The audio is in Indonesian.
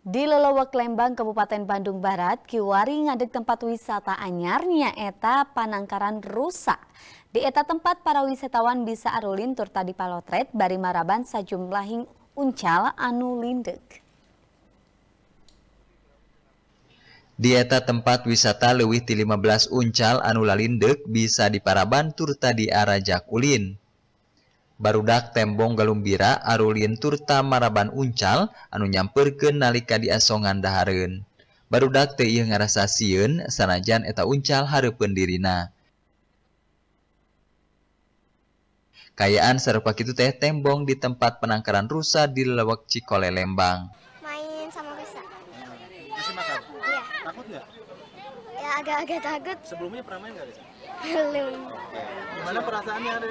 Di Lelowak Lembang, Kabupaten Bandung Barat, Kiwari ngadeg tempat wisata anyarnya eta panangkaran rusak. Di eta tempat para wisatawan bisa arulin turta di palotret bari maraban sajumlahing uncal anu lindeg. Di eta tempat wisata lewih di 15 uncal anu lalindek bisa paraban turta tadi araja kulin. Barudak tembong Galumbira Arulin turta maraban uncal anu nyamperken nalika diasongan dahareun. Barudak teh ieu ngarasa sieun sanajan eta uncal hareupeun dirina. Kayaan serupa itu teh tembong di tempat penangkaran rusa di lewak Cikole Lembang. Main sama rusa. Masih makan? Iya. Takut nggak? Ya agak-agak takut. Sebelumnya pernah main nggak? Belum. Gimana perasaannya, Ade?